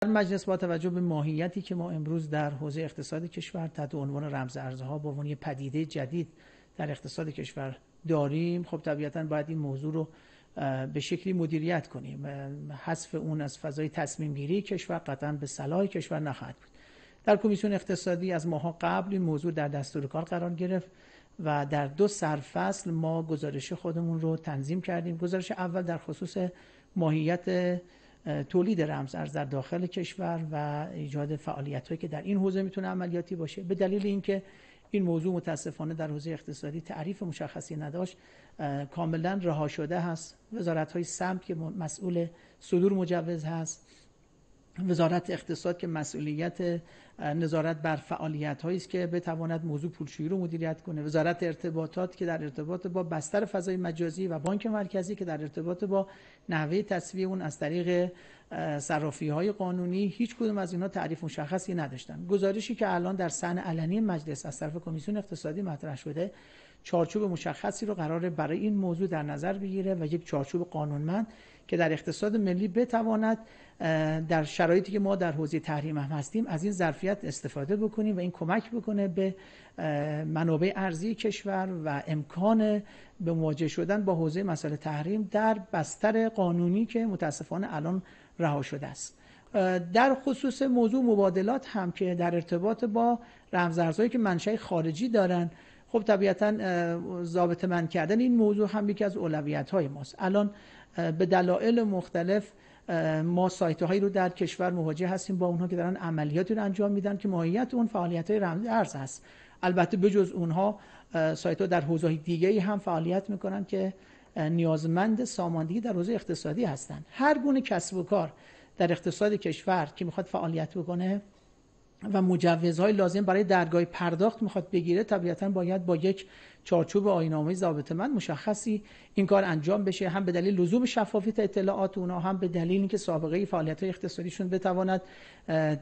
در مجلس با توجه به ماهیتی که ما امروز در حوزه اقتصاد کشور تحت عنوان رمز ارزها به عنوان پدیده جدید در اقتصاد کشور داریم خب طبیعتا باید این موضوع رو به شکلی مدیریت کنیم حذف اون از فضای تصمیم گیری کشور قطعا به صلاح کشور نخواهد بود در کمیسیون اقتصادی از ماها قبل این موضوع در دستور کار قرار گرفت و در دو سرفصل ما گزارش خودمون رو تنظیم کردیم گزارش اول در خصوص ماهیت تولید ارز در داخل کشور و ایجاد فعالیت هایی که در این حوزه میتونه عملیاتی باشه به دلیل اینکه این موضوع متاسفانه در حوزه اقتصادی تعریف مشخصی نداشت کاملا رها شده هست وزارت های سمت که مسئول صدور مجوز هست وزارت اقتصاد که مسئولیت نظارت بر فعالیت است که بتواند موضوع پولشویی رو مدیریت کنه وزارت ارتباطات که در ارتباط با بستر فضای مجازی و بانک مرکزی که در ارتباط با نحوه تصویه اون از طریق صرافی های قانونی هیچ کدوم از اینا تعریف مشخصی نداشتن گزارشی که الان در سن علنی مجلس از طرف کمیسیون اقتصادی مطرح شده چارچوب مشخصی رو قراره برای این موضوع در نظر بگیره و یک چارچوب قانونمند که در اقتصاد ملی بتواند در شرایطی که ما در حوزه تحریم هم هستیم از این ظرفیت استفاده بکنیم و این کمک بکنه به منابع ارزی کشور و امکان به مواجه شدن با حوزه مسئله تحریم در بستر قانونی که متاسفانه الان رها شده است در خصوص موضوع مبادلات هم که در ارتباط با رمزارزهایی که منشأ خارجی دارن خب طبیعتا ضابط من کردن این موضوع هم یکی از اولویت های ماست الان به دلایل مختلف ما سایت هایی رو در کشور مواجه هستیم با اونها که دارن عملیاتی رو انجام میدن که ماهیت اون فعالیت های رمز ارز هست البته بجز اونها سایت ها در حوزه دیگه ای هم فعالیت میکنن که نیازمند ساماندهی در حوزه اقتصادی هستند هر گونه کسب و کار در اقتصاد کشور که میخواد فعالیت بکنه و مجوزهای لازم برای درگاه پرداخت میخواد بگیره طبیعتا باید با یک چارچوب آینامه ضابطه من مشخصی این کار انجام بشه هم به دلیل لزوم شفافیت اطلاعات اونا هم به دلیل اینکه سابقه ای فعالیت های اقتصادیشون بتواند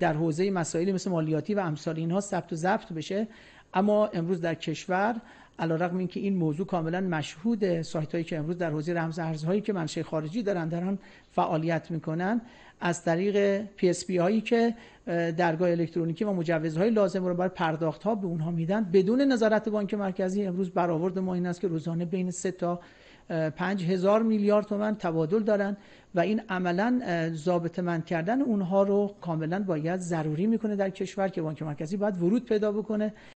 در حوزه مسائلی مثل مالیاتی و امثال اینها ثبت و ضبط بشه اما امروز در کشور علیرغم اینکه این موضوع کاملا مشهود سایت هایی که امروز در حوزه رمز ارزهایی که منشأ خارجی دارن در آن فعالیت میکنن از طریق پی اس هایی که درگاه الکترونیکی و مجوزهای لازم رو برای پرداخت ها به اونها میدن بدون نظارت بانک مرکزی امروز برآورد ما این است که روزانه بین 3 تا 5 هزار میلیارد تومن تبادل دارن و این عملا ضابطه من کردن اونها رو کاملا باید ضروری میکنه در کشور که بانک مرکزی باید ورود پیدا بکنه